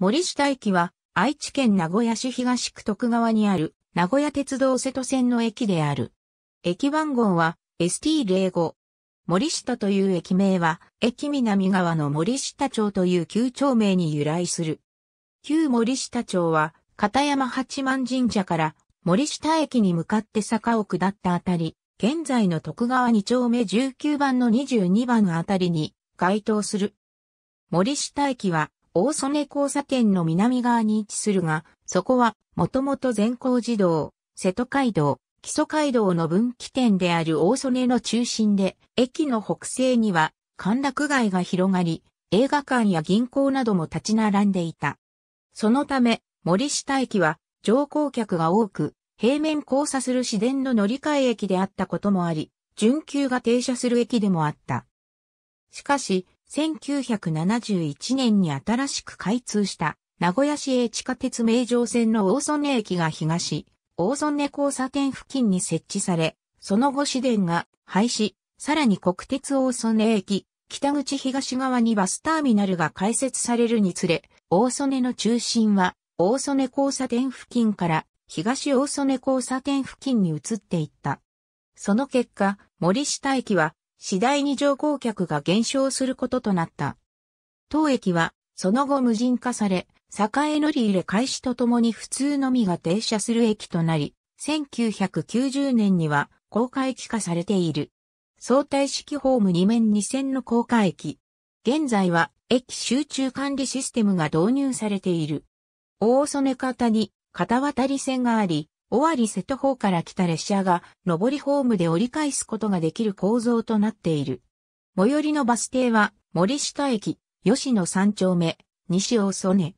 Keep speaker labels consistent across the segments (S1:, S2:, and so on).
S1: 森下駅は愛知県名古屋市東区徳川にある名古屋鉄道瀬戸線の駅である。駅番号は ST05。森下という駅名は駅南側の森下町という旧町名に由来する。旧森下町は片山八幡神社から森下駅に向かって坂を下ったあたり、現在の徳川2丁目19番の22番あたりに該当する。森下駅は大曽根交差点の南側に位置するが、そこは、もともと善光寺道、瀬戸街道、基礎街道の分岐点である大曽根の中心で、駅の北西には、歓楽街が広がり、映画館や銀行なども立ち並んでいた。そのため、森下駅は、乗降客が多く、平面交差する市電の乗り換え駅であったこともあり、準急が停車する駅でもあった。しかし、1971年に新しく開通した名古屋市営地下鉄名城線の大曽根駅が東、大曽根交差点付近に設置され、その後市電が廃止、さらに国鉄大曽根駅、北口東側にバスターミナルが開設されるにつれ、大曽根の中心は大曽根交差点付近から東大曽根交差点付近に移っていった。その結果、森下駅は次第に乗降客が減少することとなった。当駅は、その後無人化され、栄乗り入れ開始とともに普通のみが停車する駅となり、1990年には高架駅化されている。相対式ホーム2面2線の高架駅。現在は駅集中管理システムが導入されている。大曽根方に片渡り線があり、尾張瀬戸方から来た列車が上りホームで折り返すことができる構造となっている。最寄りのバス停は森下駅、吉野三丁目、西大曽根。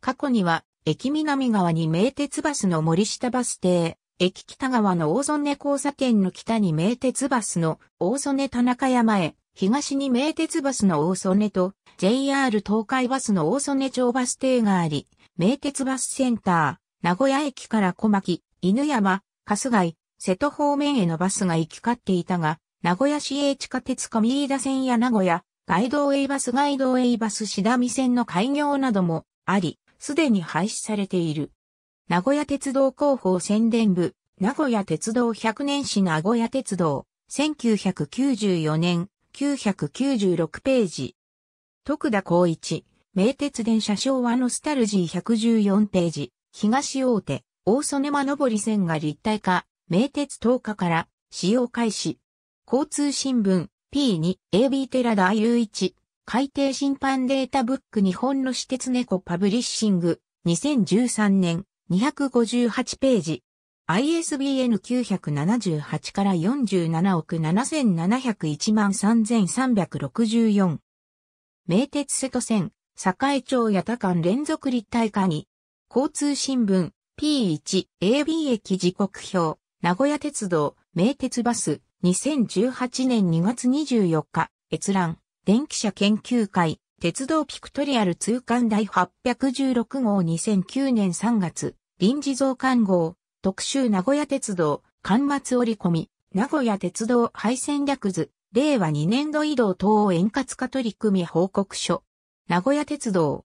S1: 過去には駅南側に名鉄バスの森下バス停、駅北側の大曽根交差点の北に名鉄バスの大曽根田中山へ、東に名鉄バスの大曽根と JR 東海バスの大曽根町バス停があり、名鉄バスセンター、名古屋駅から小牧、犬山、春日井、瀬戸方面へのバスが行き交っていたが、名古屋市営地下鉄上飯田線や名古屋、街道 A バス街道 A バス志田み線の開業などもあり、すでに廃止されている。名古屋鉄道広報宣伝部、名古屋鉄道100年史名古屋鉄道、1994年、996ページ。徳田光一、名鉄電車昭和ノスタルジー114ページ。東大手、大曽根間上り線が立体化、名鉄10日から使用開始。交通新聞 P2、AB テラ大 U1、海底審判データブック日本の私鉄猫パブリッシング、2013年、258ページ。ISBN 978から47億7701万3364。名鉄瀬戸線、栄町八田間連続立体化に、交通新聞、P1、AB 駅時刻表、名古屋鉄道、名鉄バス、2018年2月24日、閲覧、電気車研究会、鉄道ピクトリアル通貫第816号2009年3月、臨時増刊号、特集名古屋鉄道、刊末折り込み、名古屋鉄道廃線略図、令和2年度移動等を円滑化取り組み報告書。名古屋鉄道、